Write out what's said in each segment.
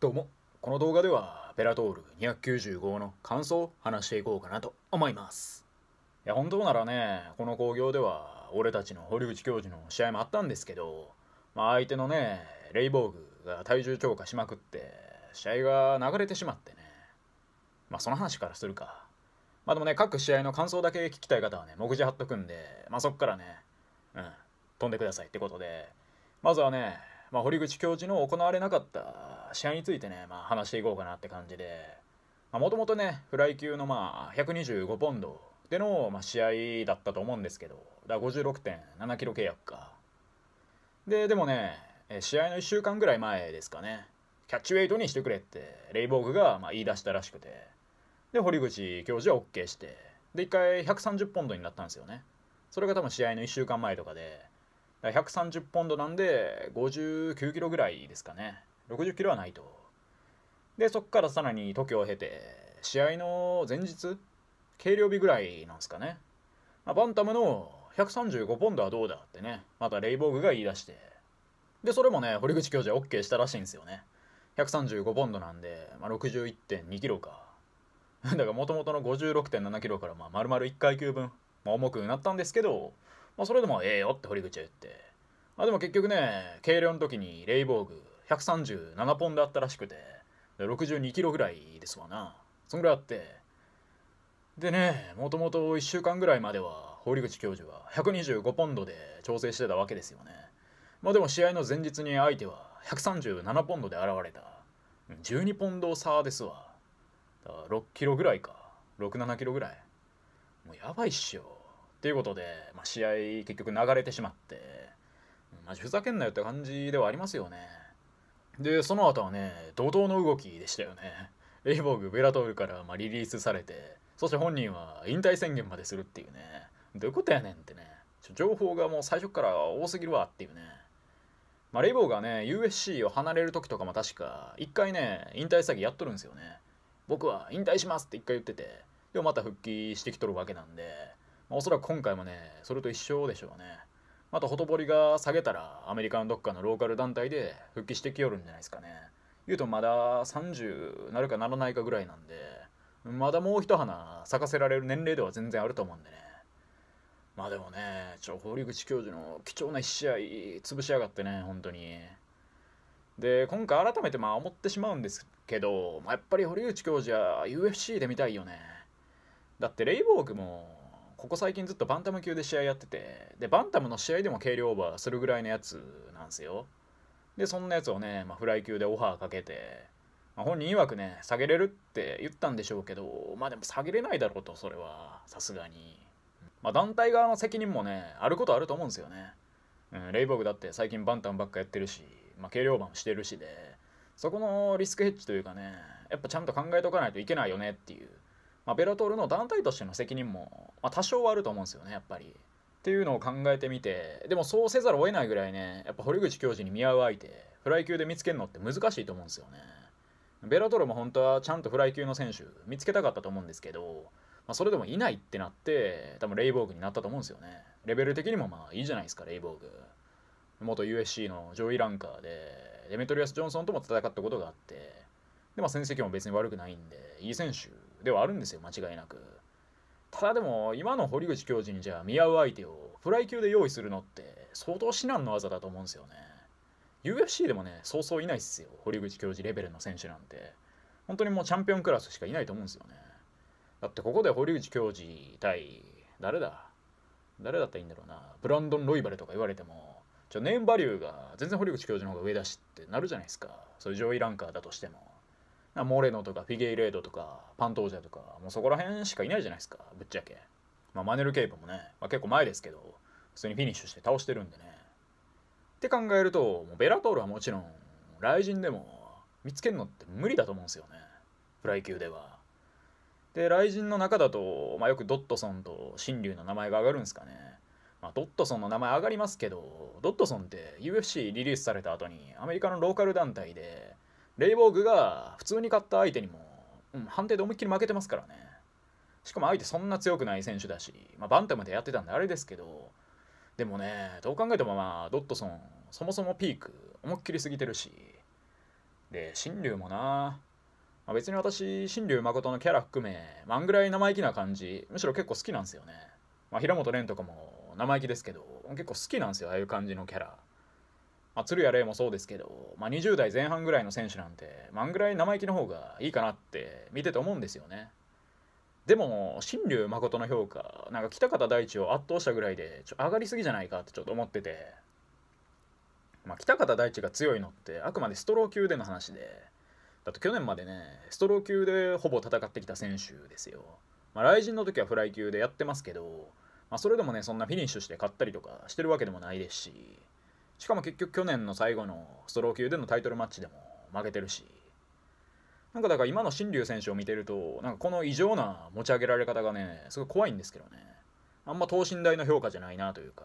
どうもこの動画ではベラトール295の感想を話していこうかなと思いますいや本当ならねこの興行では俺たちの堀口教授の試合もあったんですけど、まあ、相手のねレイボーグが体重超過しまくって試合が流れてしまってねまあその話からするかまあでもね各試合の感想だけ聞きたい方はね目次貼っとくんでまあそっからねうん飛んでくださいってことでまずはねまあ、堀口教授の行われなかった試合についてね、まあ、話していこうかなって感じでもともとねフライ級のまあ125ポンドでのまあ試合だったと思うんですけどだ56.7キロ契約かででもね試合の1週間ぐらい前ですかねキャッチウェイトにしてくれってレイボーグがまあ言い出したらしくてで堀口教授は OK してで1回130ポンドになったんですよねそれが多分試合の1週間前とかで130ポンドなんで59キロぐらいですかね60キロはないとでそっからさらに時を経て試合の前日軽量日ぐらいなんですかね、まあ、バンタムの135ポンドはどうだってねまたレイボーグが言い出してでそれもね堀口教授は OK したらしいんですよね135ポンドなんで、まあ、61.2キロか だからもともとの56.7キロからまあ丸々1階級分、まあ、重くなったんですけどまあ、それでもええよって堀口は言って。まあ、でも結局ね、計量の時にレイボーグ137ポンドあったらしくて、62キロぐらいですわな。そんぐらいあって。でね、もともと1週間ぐらいまでは、堀口教授は125ポンドで調整してたわけですよね。まあでも試合の前日に相手は137ポンドで現れた。12ポンド差ですわ。だから6キロぐらいか。6、7キロぐらい。もうやばいっしょ。っていうことで、まあ、試合結局流れてしまって、マジふざけんなよって感じではありますよね。で、その後はね、怒涛の動きでしたよね。レ イボーグ、ベラトールからまリリースされて、そして本人は引退宣言までするっていうね。どういうことやねんってね。情報がもう最初から多すぎるわっていうね。まあ、レイボーがね、USC を離れる時とかも確か、一回ね、引退詐欺やっとるんですよね。僕は引退しますって一回言ってて、でもまた復帰してきとるわけなんで、まあ、おそらく今回もねそれと一緒でしょうねまたほとぼりが下げたらアメリカのどっかのローカル団体で復帰してきよるんじゃないですかね言うとまだ30なるかならないかぐらいなんでまだもう一花咲かせられる年齢では全然あると思うんでねまあでもねちょ堀口教授の貴重な1試合潰しやがってね本当にで今回改めてまあ思ってしまうんですけど、まあ、やっぱり堀口教授は UFC で見たいよねだってレイボークもここ最近ずっとバンタム級で試合やっててでバンタムの試合でも軽量オーバーするぐらいのやつなんですよでそんなやつをね、まあ、フライ級でオファーかけて、まあ、本人曰くね下げれるって言ったんでしょうけどまあでも下げれないだろうとそれはさすがに、まあ、団体側の責任もねあることあると思うんですよね、うん、レイボーグだって最近バンタムばっかやってるし、まあ、軽量オーバーもしてるしでそこのリスクヘッジというかねやっぱちゃんと考えとかないといけないよねっていうまあ、ベラトルの団体としての責任も、まあ、多少はあると思うんですよねやっぱり。っていうのを考えてみてでもそうせざるを得ないぐらいねやっぱ堀口教授に見合う相手フライ級で見つけるのって難しいと思うんですよね。ベラトルも本当はちゃんとフライ級の選手見つけたかったと思うんですけど、まあ、それでもいないってなって多分レイボーグになったと思うんですよね。レベル的にもまあいいじゃないですかレイボーグ。元 USC の上位ランカーでデメトリアス・ジョンソンとも戦ったことがあってで、まあ、戦績も別に悪くないんでいい選手ではあるんですよ間違いなくただでも今の堀口教授にじゃあ見合う相手をフライ級で用意するのって相当至難の技だと思うんですよね UFC でもねそうそういないっすよ堀口教授レベルの選手なんて本当にもうチャンピオンクラスしかいないと思うんですよねだってここで堀口教授対誰だ誰だったらいいんだろうなブランドン・ロイバルとか言われてもちょネームバリューが全然堀口教授の方が上だしってなるじゃないですかそういう上位ランカーだとしてもモレノとかフィゲイレードとかパントージャとかもうそこら辺しかいないじゃないですかぶっちゃけ、まあ、マネル・ケイプもね、まあ、結構前ですけど普通にフィニッシュして倒してるんでねって考えるともうベラトールはもちろん雷神でも見つけるのって無理だと思うんですよねプロ野球ではで雷神の中だと、まあ、よくドットソンと新竜の名前が上がるんですかね、まあ、ドットソンの名前上がりますけどドットソンって UFC リリースされた後にアメリカのローカル団体でレイボーグが通に勝った相手にも、うん、判定で思いっきり負けてますからねしかも相手そんな強くない選手だし、まあ、バンタムでやってたんであれですけどでもねどう考えてもまあドットソンそもそもピーク思いっきり過ぎてるしで新竜もな、まあ、別に私新竜誠のキャラ含め、まあんぐらい生意気な感じむしろ結構好きなんですよね、まあ、平本蓮とかも生意気ですけど結構好きなんですよああいう感じのキャラまあ、鶴谷麗もそうですけど、まあ、20代前半ぐらいの選手なんて、まあんぐらい生意気の方がいいかなって見てて思うんですよね。でも、新竜誠の評価、なんか北方大地を圧倒したぐらいで、ちょ上がりすぎじゃないかってちょっと思ってて、まあ、北方大地が強いのって、あくまでストロー級での話で、だと去年までね、ストロー級でほぼ戦ってきた選手ですよ。まあ、雷神の時はフライ級でやってますけど、まあ、それでもね、そんなフィニッシュして勝ったりとかしてるわけでもないですし、しかも結局去年の最後のストロー級でのタイトルマッチでも負けてるしなんかだから今の新竜選手を見てるとなんかこの異常な持ち上げられ方がねすごい怖いんですけどねあんま等身大の評価じゃないなというか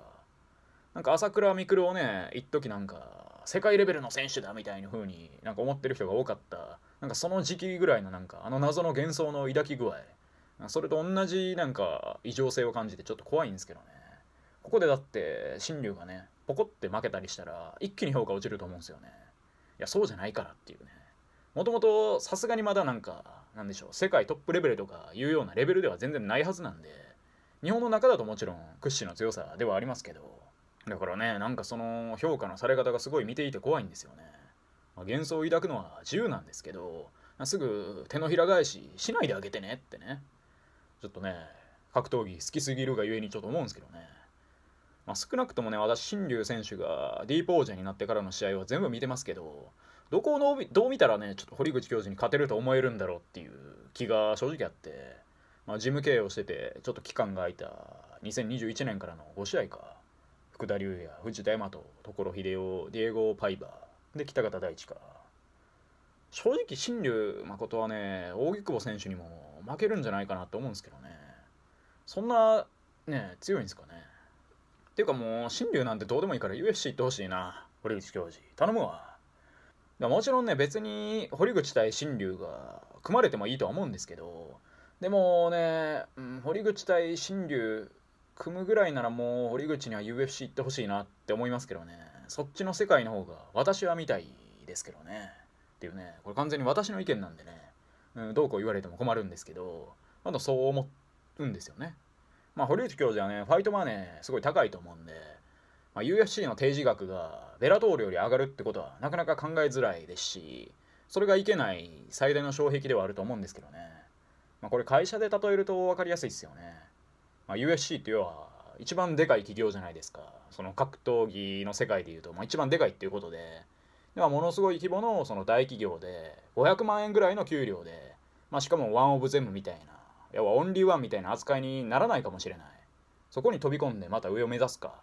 なんか朝倉未来をね一時なんか世界レベルの選手だみたいな風になんか思ってる人が多かったなんかその時期ぐらいのなんかあの謎の幻想の抱き具合それと同じなんか異常性を感じてちょっと怖いんですけどねここでだって新竜がねポコって負けたりしたら一気に評価落ちると思うんですよねいやそうじゃないからっていうねもともとさすがにまだなんかなんでしょう世界トップレベルとかいうようなレベルでは全然ないはずなんで日本の中だともちろん屈指の強さではありますけどだからねなんかその評価のされ方がすごい見ていて怖いんですよね、まあ、幻想を抱くのは自由なんですけどすぐ手のひら返ししないであげてねってねちょっとね格闘技好きすぎるがゆえにちょっと思うんですけどねまあ、少なくともね、私、新竜選手がディープ王者になってからの試合は全部見てますけど、どこをどう見たらね、ちょっと堀口教授に勝てると思えるんだろうっていう気が正直あって、まあ、事務経営をしてて、ちょっと期間が空いた2021年からの5試合か、福田竜也、藤田大和、所秀夫、ディエゴ・パイバー、で、北方大地か。正直、新竜誠はね、大木久保選手にも負けるんじゃないかなと思うんですけどね。そんな、ね、強いんですかね。っていうかもう、新竜なんてどうでもいいから UFC 行ってほしいな。堀口教授。頼むわ。もちろんね、別に堀口対新竜が組まれてもいいとは思うんですけど、でもね、うん、堀口対新竜組むぐらいならもう堀口には UFC 行ってほしいなって思いますけどね、そっちの世界の方が私は見たいですけどね。っていうね、これ完全に私の意見なんでね、うん、どうこう言われても困るんですけど、まだそう思うんですよね。まあ、堀内教授はね、ファイトマネーすごい高いと思うんで、まあ、UFC の提示額がベラトールより上がるってことはなかなか考えづらいですし、それがいけない最大の障壁ではあると思うんですけどね。まあ、これ会社で例えると分かりやすいですよね。まあ、UFC って要は一番でかい企業じゃないですか。その格闘技の世界でいうと、まあ、一番でかいっていうことで、ではものすごい規模のその大企業で500万円ぐらいの給料で、まあ、しかもワンオブゼムみたいな要はオンリーワンみたいな扱いにならないかもしれないそこに飛び込んでまた上を目指すか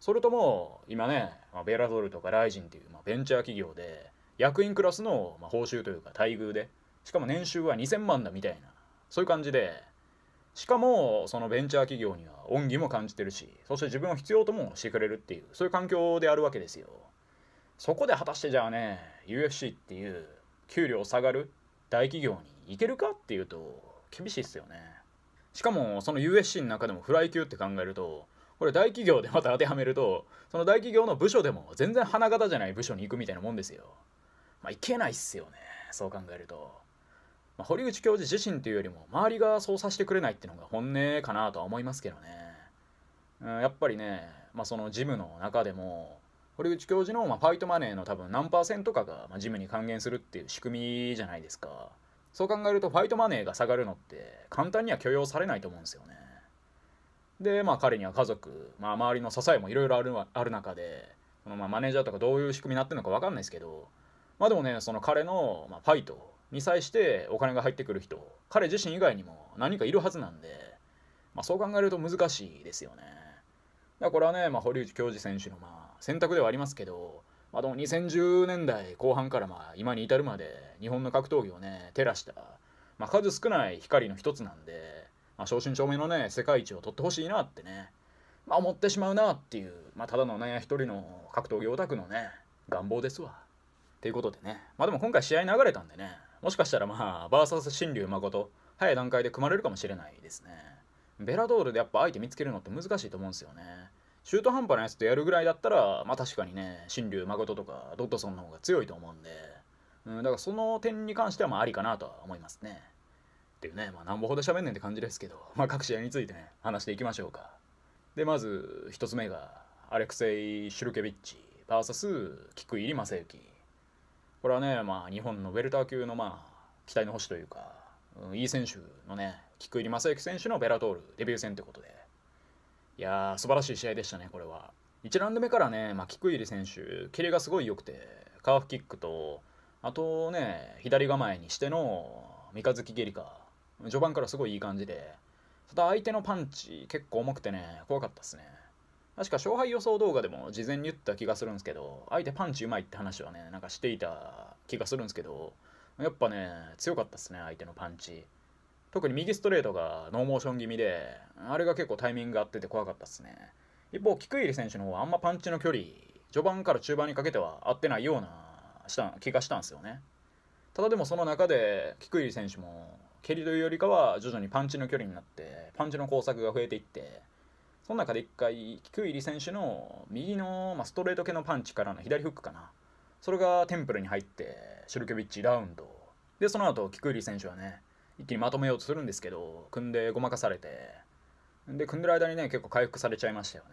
それとも今ね、まあ、ベラドルとかライジンっていう、まあ、ベンチャー企業で役員クラスの、まあ、報酬というか待遇でしかも年収は2000万だみたいなそういう感じでしかもそのベンチャー企業には恩義も感じてるしそして自分を必要ともしてくれるっていうそういう環境であるわけですよそこで果たしてじゃあね UFC っていう給料下がる大企業に行けるかっていうと厳しいっすよねしかもその USC の中でもフライ級って考えるとこれ大企業でまた当てはめるとその大企業の部署でも全然花形じゃない部署に行くみたいなもんですよまあいけないっすよねそう考えると、まあ、堀口教授自身というよりも周りがそうさせてくれないっていうのが本音かなとは思いますけどね、うん、やっぱりね、まあ、そのジムの中でも堀口教授のまファイトマネーの多分何パーセントかがジムに還元するっていう仕組みじゃないですかそう考えるとファイトマネーが下がるのって簡単には許容されないと思うんですよねでまあ彼には家族、まあ、周りの支えもいろいろある中でこのまあマネージャーとかどういう仕組みになってるのか分かんないですけどまあでもねその彼のまあファイトに際してお金が入ってくる人彼自身以外にも何かいるはずなんで、まあ、そう考えると難しいですよねだからこれはね、まあ、堀内教授選手のまあ選択ではありますけどあの2010年代後半からまあ今に至るまで日本の格闘技をね照らした、まあ、数少ない光の一つなんで、まあ、正真正銘のね世界一を取ってほしいなってね、まあ、思ってしまうなっていう、まあ、ただのね一人の格闘技オタクのね願望ですわ。ということでねまあでも今回試合流れたんでねもしかしたらまあ VS 新竜誠早い段階で組まれるかもしれないですね。ベラドールでやっぱ相手見つけるのって難しいと思うんですよね。中途半端なやつとやるぐらいだったらまあ確かにね新竜誠とかドットソンの方が強いと思うんで、うん、だからその点に関してはまあありかなとは思いますねっていうねまあなんぼほど喋んねんって感じですけど、まあ、各試合についてね話していきましょうかでまず1つ目がアレクセイ・シュルケビッチ VS 菊入ユ幸これはねまあ日本のウェルター級のまあ期待の星というか、うん、いい選手のね菊入ユ幸選手のベラトールデビュー戦ってことでいやー素晴らしい試合でしたね、これは。1ラウンド目からね、まあ、キクイリ選手、キレがすごい良くて、カーフキックと、あとね、左構えにしての三日月蹴りか、序盤からすごいいい感じで、ただ相手のパンチ、結構重くてね、怖かったっすね。確か勝敗予想動画でも事前に言った気がするんですけど、相手パンチうまいって話はね、なんかしていた気がするんですけど、やっぱね、強かったっすね、相手のパンチ。特に右ストレートがノーモーション気味であれが結構タイミング合ってて怖かったっすね一方菊入選手の方はあんまパンチの距離序盤から中盤にかけては合ってないようなした気がしたんですよねただでもその中で菊入選手も蹴りというよりかは徐々にパンチの距離になってパンチの工作が増えていってその中で一回菊入選手の右の、まあ、ストレート系のパンチからの左フックかなそれがテンプルに入ってシュルケビッチラウンドでその後菊入選手はね一気にまとめようとするんですけど組んでごまかされてで組んでる間にね結構回復されちゃいましたよ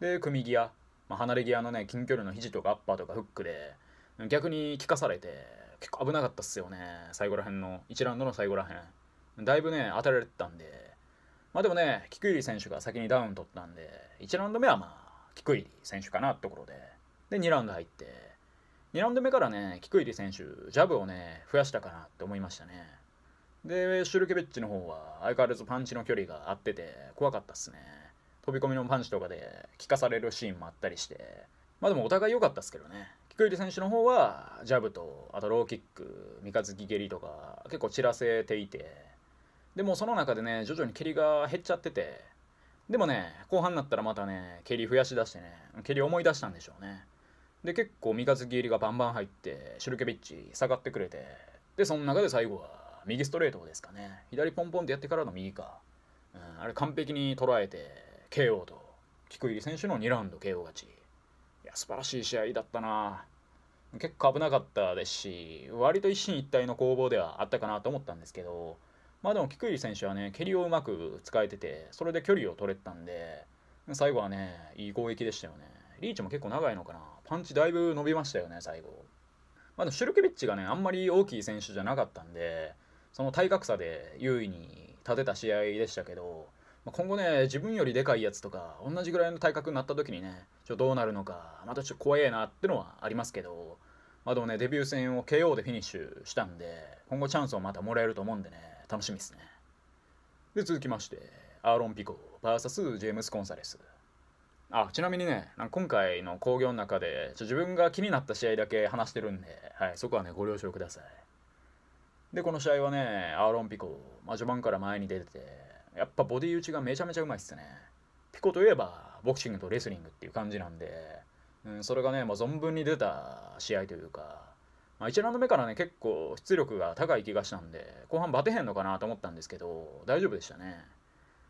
ねで組み際、まあ、離れ際のね近距離の肘とかアッパーとかフックで逆に効かされて結構危なかったっすよね最後らへんの1ラウンドの最後らへんだいぶね当たられてたんでまあでもね菊入選手が先にダウン取ったんで1ラウンド目はまあ菊入選手かなってところでで2ラウンド入って2ラウンド目からね菊入選手ジャブをね増やしたかなって思いましたねで、シュルケベッチの方は相変わらずパンチの距離が合ってて怖かったっすね。飛び込みのパンチとかで効かされるシーンもあったりして、まあでもお互い良かったっすけどね。キクイ選手の方はジャブと、あとローキック、三日月蹴りとか結構散らせていて、でもその中でね、徐々に蹴りが減っちゃってて、でもね、後半になったらまたね、蹴り増やしだしてね、蹴り思い出したんでしょうね。で、結構三日月蹴りがバンバン入って、シュルケベッチ下がってくれて、で、その中で最後は右ストレートですかね。左ポンポンってやってからの右か。うん、あれ完璧に捉えて、KO と、菊入選手の2ラウンド KO 勝ち。いや、素晴らしい試合だったな。結構危なかったですし、割と一進一退の攻防ではあったかなと思ったんですけど、まあでも菊入選手はね、蹴りをうまく使えてて、それで距離を取れてたんで、最後はね、いい攻撃でしたよね。リーチも結構長いのかな。パンチだいぶ伸びましたよね、最後。まだシュルケビッチがね、あんまり大きい選手じゃなかったんで、その体格差で優位に立てた試合でしたけど、まあ、今後ね自分よりでかいやつとか同じぐらいの体格になった時にねちょどうなるのかまたちょっと怖えなってのはありますけど、まあ、でもねデビュー戦を KO でフィニッシュしたんで今後チャンスをまたもらえると思うんでね楽しみですねで続きましてアーロン・ピコ VS ジェームス・コンサレスあちなみにね今回の興行の中でちょ自分が気になった試合だけ話してるんで、はい、そこはねご了承くださいで、この試合はね、アーロン・ピコ、まあ、序盤から前に出てて、やっぱボディ打ちがめちゃめちゃうまいっすね。ピコといえば、ボクシングとレスリングっていう感じなんで、うん、それがね、まあ、存分に出た試合というか、まあ、1ラウンド目からね、結構出力が高い気がしたんで、後半バテへんのかなと思ったんですけど、大丈夫でしたね。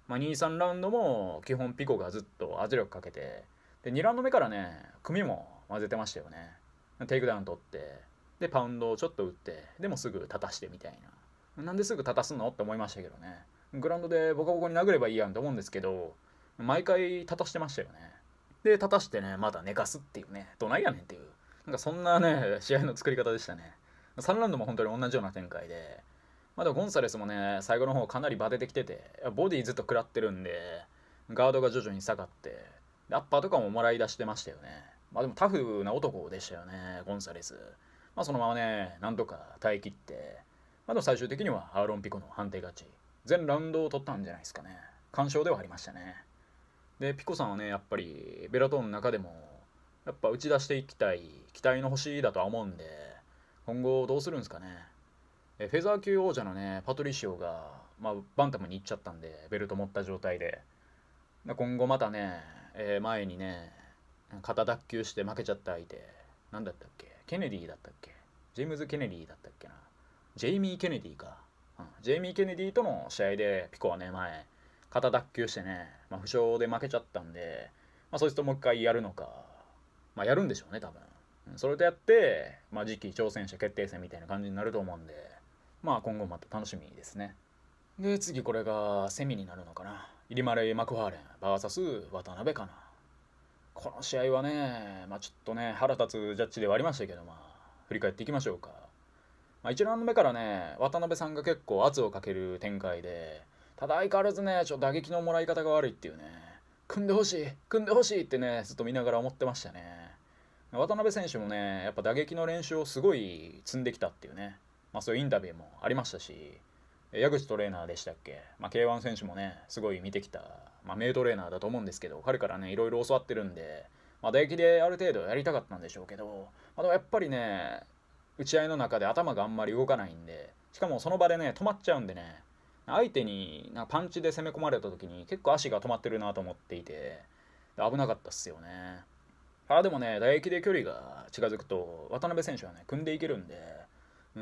まあ、2、3ラウンドも基本ピコがずっと圧力かけて、で、2ラウンド目からね、組も混ぜてましたよね。テイクダウン取って、でパウンドをちょっと打ってでもすぐ立たしてみたいななんですぐ立たすのって思いましたけどねグラウンドでボコボコに殴ればいいやんと思うんですけど毎回立たしてましたよねで立たしてねまだ寝かすっていうねどないやねんっていうなんかそんなね試合の作り方でしたね3ラウンドも本当に同じような展開でまだゴンサレスもね最後の方かなりバテてきててボディずっと食らってるんでガードが徐々に下がってアッパーとかももらい出してましたよねまあでもタフな男でしたよねゴンサレスまあ、そのままね、なんとか耐え切って、まあ、でも最終的にはアーロン・ピコの判定勝ち。全ラウンドを取ったんじゃないですかね。完勝ではありましたね。で、ピコさんはね、やっぱりベラトーンの中でも、やっぱ打ち出していきたい、期待の星だとは思うんで、今後どうするんですかね。えフェザー級王者のね、パトリシオが、まあ、バンタムに行っちゃったんで、ベルト持った状態で。今後またね、えー、前にね、肩脱臼して負けちゃった相手、なんだったっけケネディだったっけジェームズ・ケネディだったっけなジェイミー・ケネディか、うん、ジェイミー・ケネディとの試合でピコはね前肩脱臼してね、まあ、負傷で負けちゃったんで、まあ、そいつともう一回やるのか、まあ、やるんでしょうね多分それとやって、まあ、次期挑戦者決定戦みたいな感じになると思うんで、まあ、今後また楽しみですねで次これがセミになるのかな入イ・マクファーレン VS 渡辺かなこの試合はね、まあ、ちょっとね、腹立つジャッジではありましたけど、まあ、振り返っていきましょうか。まあ、1ラウンド目からね、渡辺さんが結構圧をかける展開で、ただ相変わらずね、ちょっと打撃のもらい方が悪いっていうね、組んでほしい、組んでほしいってね、ずっと見ながら思ってましたね。渡辺選手もね、やっぱ打撃の練習をすごい積んできたっていうね、まあ、そういうインタビューもありましたし、矢口トレーナーでしたっけ、まあ、K1 選手もね、すごい見てきたまあ、名トレーナーだと思うんですけど、彼からね、いろいろ教わってるんで、まあ、唾液である程度やりたかったんでしょうけど、あ、でもやっぱりね、打ち合いの中で頭があんまり動かないんで、しかもその場でね、止まっちゃうんでね、相手になパンチで攻め込まれた時に結構足が止まってるなと思っていて、危なかったっすよね。あでもね、唾液で距離が近づくと、渡辺選手はね、組んでいけるんで、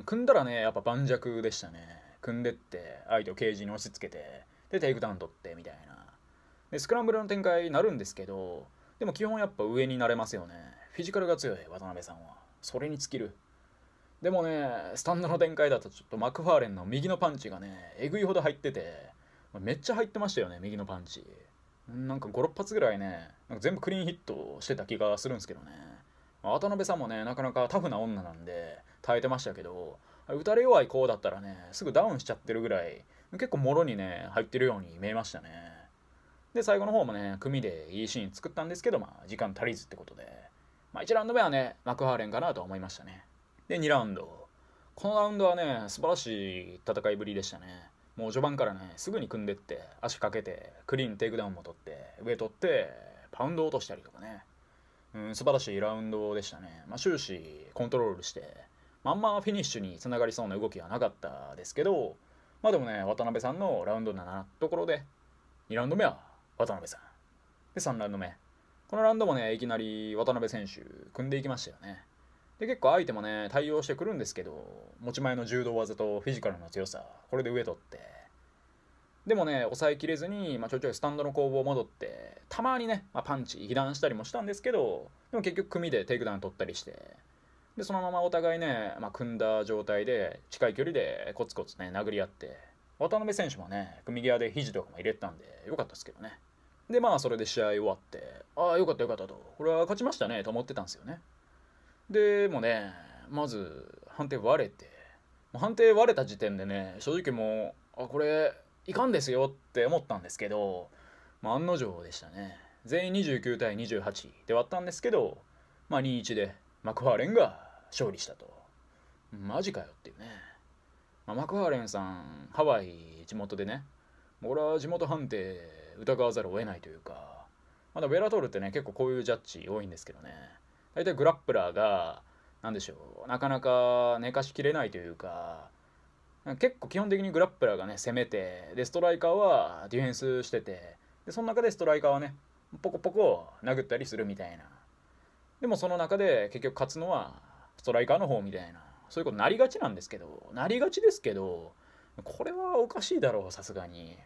組んだらね、やっぱ盤石でしたね。組んでって、相手をケージに押し付けて、で、テイクダウン取ってみたいな。でスクランブルの展開になるんですけどでも基本やっぱ上になれますよねフィジカルが強い渡辺さんはそれに尽きるでもねスタンドの展開だとちょっとマクファーレンの右のパンチがねえぐいほど入っててめっちゃ入ってましたよね右のパンチなんか56発ぐらいねなんか全部クリーンヒットしてた気がするんですけどね渡辺さんもねなかなかタフな女なんで耐えてましたけど打たれ弱い子だったらねすぐダウンしちゃってるぐらい結構もろにね入ってるように見えましたねで、最後の方もね、組でいいシーン作ったんですけど、まあ、時間足りずってことで、まあ、1ラウンド目はね、マクハーレンかなと思いましたね。で、2ラウンド。このラウンドはね、素晴らしい戦いぶりでしたね。もう序盤からね、すぐに組んでって、足かけて、クリーンテイクダウンも取って、上取って、パウンド落としたりとかね。うん、素晴らしいラウンドでしたね。まあ、終始コントロールして、まあ、あんまフィニッシュにつながりそうな動きはなかったですけど、まあでもね、渡辺さんのラウンド7ところで、2ラウンド目は渡辺さん。で、3ラウンド目。このラウンドもね、いきなり渡辺選手、組んでいきましたよね。で、結構相手もね、対応してくるんですけど、持ち前の柔道技とフィジカルの強さ、これで上取って。でもね、抑えきれずに、まあ、ちょいちょいスタンドの攻防戻って、たまにね、まあ、パンチ、被弾したりもしたんですけど、でも結局、組でテイクダウン取ったりして、でそのままお互いね、まあ、組んだ状態で近い距離でコツコツね殴り合って渡辺選手もね、組み際で肘とかも入れたんで、よかったですけどね。で、まあ、それで試合終わって、ああ、よかったよかったと、これは勝ちましたね、と思ってたんですよね。でもね、まず、判定割れて、判定割れた時点でね、正直もう、あ、これ、いかんですよって思ったんですけど、まあ、案の定でしたね。全員29対28で割ったんですけど、まあ、2-1でマクファーレンが勝利したと。マジかよっていうね。まあ、マクファーレンさんハワイ地元でね俺は地元判定疑わざるを得ないというかまだベラトールってね結構こういうジャッジ多いんですけどね大体グラップラーが何でしょうなかなか寝かしきれないというか結構基本的にグラップラーがね攻めてでストライカーはディフェンスしててでその中でストライカーはねポコポコ殴ったりするみたいなでもその中で結局勝つのはストライカーの方みたいなそういうことなりがちなんですけどなりがちですけどこれはおかしいだろうさすがに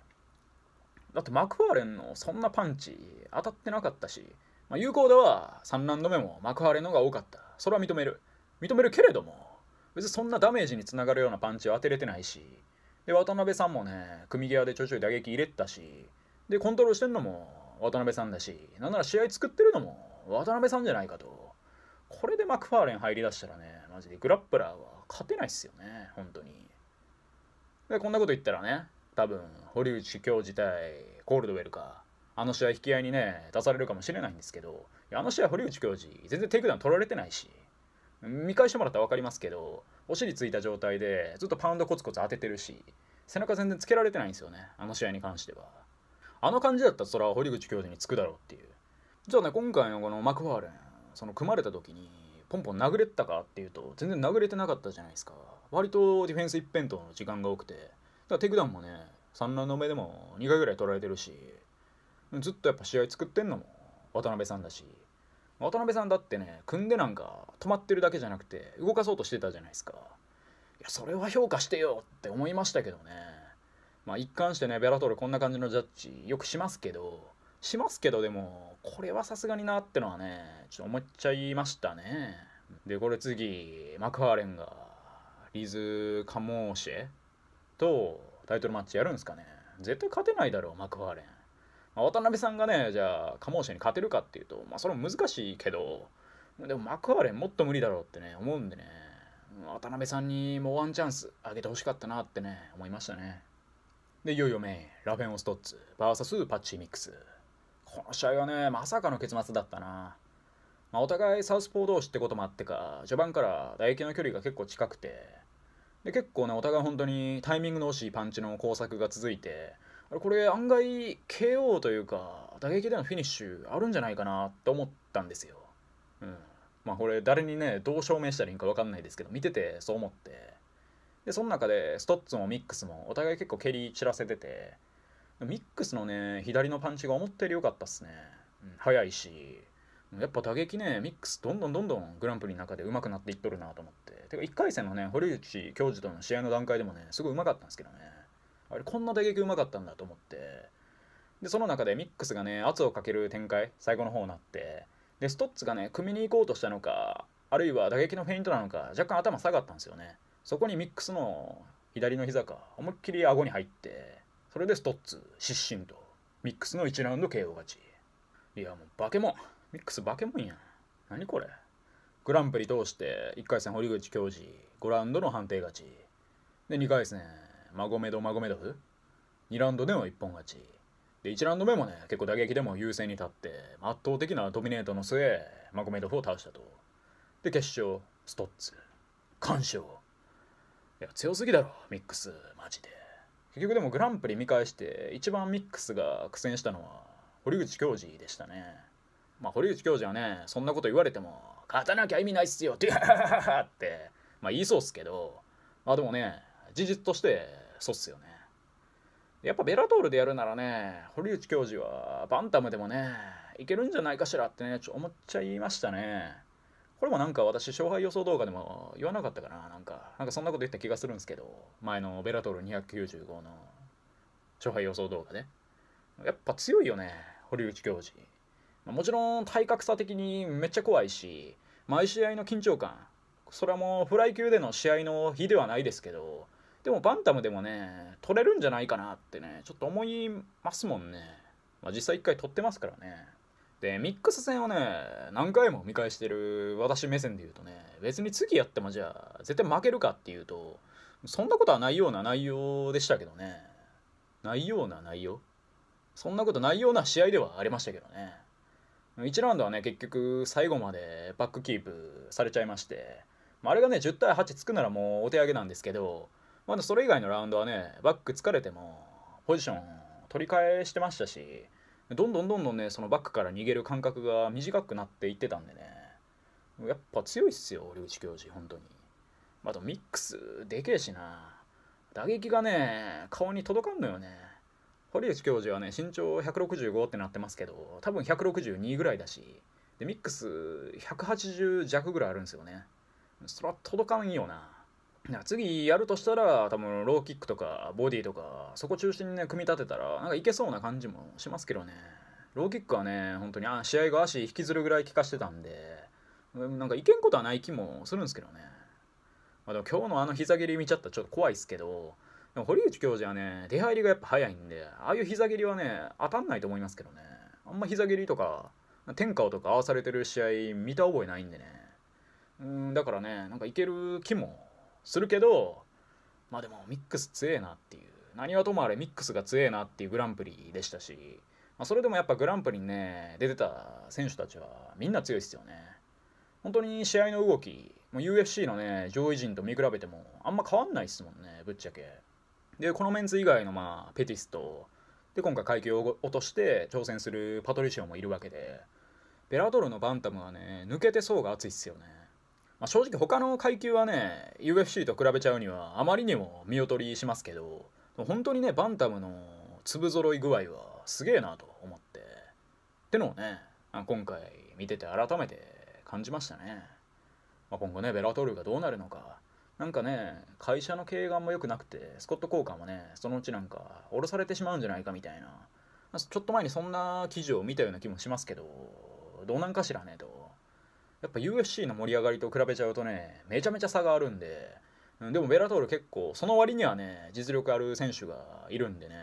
だってマクファーレンのそんなパンチ当たってなかったし、まあ、有効では3ラウンド目もマクファーレンのが多かったそれは認める認めるけれども別にそんなダメージにつながるようなパンチを当てれてないしで渡辺さんもね組み際でちょいちょい打撃入れてたしでコントロールしてんのも渡辺さんだしなんなら試合作ってるのも渡辺さんじゃないかとこれでマクファーレン入りだしたらねマジで。グラップラーは勝てないっすよね、本当に。で、こんなこと言ったらね、多分、堀内教授対コールドウェルか、あの試合引き合いにね、出されるかもしれないんですけど、あの試合堀内教授、全然テイクダウン取られてないし、見返してもらったら分かりますけど、お尻ついた状態でずっとパウンドコツコツ当ててるし、背中全然つけられてないんですよね、あの試合に関しては。あの感じだったらそれは堀口教授につくだろうっていう。じゃあね、今回のこのマクファーレン、その組まれた時に、ポンポン殴れたかっていうと全然殴れてなかったじゃないですか割とディフェンス一辺倒の時間が多くてだからテクダウンもね3ラウンド目でも2回ぐらい取られてるしずっとやっぱ試合作ってんのも渡辺さんだし渡辺さんだってね組んでなんか止まってるだけじゃなくて動かそうとしてたじゃないですかいやそれは評価してよって思いましたけどねまあ一貫してねベラトルこんな感じのジャッジよくしますけどしますけどでもこれはさすがになってのはねちょっと思っちゃいましたねでこれ次マクファーレンがリズ・カモーシェとタイトルマッチやるんですかね絶対勝てないだろうマクファーレン、まあ、渡辺さんがねじゃあカモーシェに勝てるかっていうとまあそれも難しいけどでもマクファーレンもっと無理だろうってね思うんでね渡辺さんにもうワンチャンスあげてほしかったなってね思いましたねでいよいよメインラフェン・オストッツ VS パッチミックスこの試合はね、まさかの結末だったな。まあ、お互いサウスポー同士ってこともあってか、序盤から打撃の距離が結構近くて、で結構ね、お互い本当にタイミングの惜しいパンチの工作が続いて、これ案外 KO というか、打撃でのフィニッシュあるんじゃないかなって思ったんですよ。うん。まあこれ誰にね、どう証明したらいいんか分かんないですけど、見ててそう思って。で、その中でストッツもミックスもお互い結構蹴り散らせてて、ミックスのね、左のパンチが思ったより良かったっすね。うん、速いし、やっぱ打撃ね、ミックスどんどんどんどんグランプリの中で上手くなっていっとるなと思って。てか1回戦のね、堀内教授との試合の段階でもね、すごい上手かったんですけどね。あれ、こんな打撃上手かったんだと思って。で、その中でミックスがね、圧をかける展開、最後の方になって、で、ストッツがね、組みに行こうとしたのか、あるいは打撃のフェイントなのか、若干頭下がったんですよね。そこにミックスの左の膝か、思いっきり顎に入って、それでストッツ失神とミックスの1ラウンド KO 勝ちいやもうバケモンミックスバケモンやん何これグランプリ通して1回戦堀口教授5ラウンドの判定勝ちで2回戦マゴメド・マゴメドフ2ラウンドでも1本勝ちで1ラウンド目もね結構打撃でも優勢に立って圧倒的なドミネートの末マゴメドフを倒したとで決勝ストッツ完勝いや強すぎだろミックスマジで結局でもグランプリ見返して一番ミックスが苦戦したのは堀口教授でしたねまあ堀口教授はねそんなこと言われても勝たなきゃ意味ないっすよってってまあ言いそうっすけどまあでもね事実としてそうっすよねやっぱベラトールでやるならね堀内教授はバンタムでもねいけるんじゃないかしらってねちょ思っちゃいましたねこれもなんか私、勝敗予想動画でも言わなかったかな。なんか、なんかそんなこと言った気がするんですけど、前のベラトル295の勝敗予想動画で、ね。やっぱ強いよね、堀内教授。もちろん体格差的にめっちゃ怖いし、毎試合の緊張感、それはもうフライ級での試合の日ではないですけど、でもバンタムでもね、取れるんじゃないかなってね、ちょっと思いますもんね。まあ、実際一回取ってますからね。でミックス戦をね何回も見返してる私目線で言うとね別に次やってもじゃあ絶対負けるかっていうとそんなことはないような内容でしたけどねないような内容そんなことないような試合ではありましたけどね1ラウンドはね結局最後までバックキープされちゃいましてあれがね10対8つくならもうお手上げなんですけどまだそれ以外のラウンドはねバック疲れてもポジション取り返してましたしどんどんどんどんねそのバックから逃げる感覚が短くなっていってたんでねやっぱ強いっすよ堀一教授本当にあとミックスでけえしな打撃がね顔に届かんのよね堀内教授はね身長165ってなってますけど多分162ぐらいだしでミックス180弱ぐらいあるんですよねそは届かんよな次やるとしたら多分ローキックとかボディとかそこ中心にね組み立てたらなんかいけそうな感じもしますけどねローキックはね本当にあ試合が足引きずるぐらい効かしてたんでなんかいけんことはない気もするんですけどね、まあ、でも今日のあの膝蹴り見ちゃったらちょっと怖いですけどでも堀内教授はね出入りがやっぱ早いんでああいう膝蹴りはね当たんないと思いますけどねあんま膝蹴りとか天下をとか合わされてる試合見た覚えないんでねうんだからねなんかいける気もするけどまあでもミックス強えなっていう何はともあれミックスが強えなっていうグランプリでしたし、まあ、それでもやっぱグランプリにね出てた選手たちはみんな強いっすよね本当に試合の動きもう UFC のね上位陣と見比べてもあんま変わんないっすもんねぶっちゃけでこのメンツ以外のまあペティスとで今回階級を落として挑戦するパトリシオもいるわけでベラドルのバンタムはね抜けて層が厚いっすよねまあ、正直他の階級はね UFC と比べちゃうにはあまりにも見劣りしますけど本当にねバンタムの粒揃い具合はすげえなと思ってってのをね今回見てて改めて感じましたね、まあ、今後ねベラトルがどうなるのかなんかね会社の経営がも良くなくてスコット効果もねそのうちなんか降ろされてしまうんじゃないかみたいなちょっと前にそんな記事を見たような気もしますけどどうなんかしらねとやっぱ UFC の盛り上がりと比べちゃうとねめちゃめちゃ差があるんで、うん、でもベラトール結構その割にはね実力ある選手がいるんでね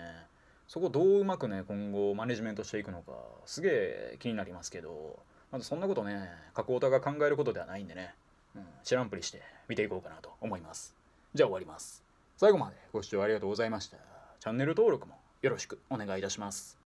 そこどううまくね今後マネジメントしていくのかすげえ気になりますけどまずそんなことね角田が考えることではないんでね、うん、知らんぷりして見ていこうかなと思いますじゃあ終わります最後までご視聴ありがとうございましたチャンネル登録もよろしくお願いいたします